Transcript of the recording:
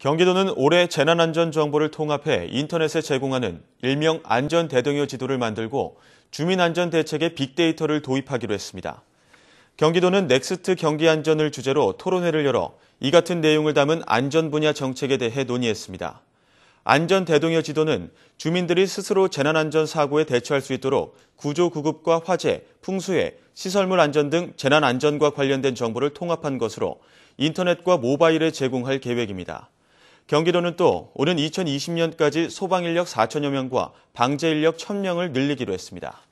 경기도는 올해 재난안전정보를 통합해 인터넷에 제공하는 일명 안전대동요 지도를 만들고 주민안전대책에 빅데이터를 도입하기로 했습니다. 경기도는 넥스트 경기안전을 주제로 토론회를 열어 이 같은 내용을 담은 안전 분야 정책에 대해 논의했습니다. 안전대동여 지도는 주민들이 스스로 재난안전 사고에 대처할 수 있도록 구조구급과 화재, 풍수해, 시설물 안전 등 재난안전과 관련된 정보를 통합한 것으로 인터넷과 모바일에 제공할 계획입니다. 경기도는 또 오는 2020년까지 소방인력 4천여 명과 방제인력 1,000명을 늘리기로 했습니다.